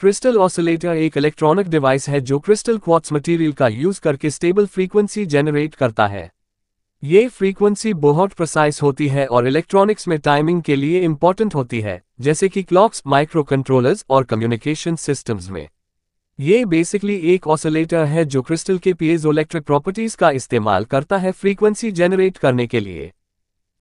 crystal oscillator एक electronic device है जो क्रिस्टल क्वार्ट्स मटेरियल का यूज करके स्टेबल फ्रीक्वेंसी जनरेट करता है ये फ्रीक्वेंसी बहुत प्रसाइस होती है और इलेक्ट्रॉनिक्स में टाइमिंग के लिए इम्पॉर्टेंट होती है जैसे कि क्लॉक्स माइक्रो कंट्रोलर्स और कम्युनिकेशन सिस्टम्स में ये बेसिकली एक ऑसिलेटर है जो क्रिस्टल के पीएज इलेक्ट्रिक प्रॉपर्टीज का इस्तेमाल करता है फ्रीक्वेंसी जनरेट करने के लिए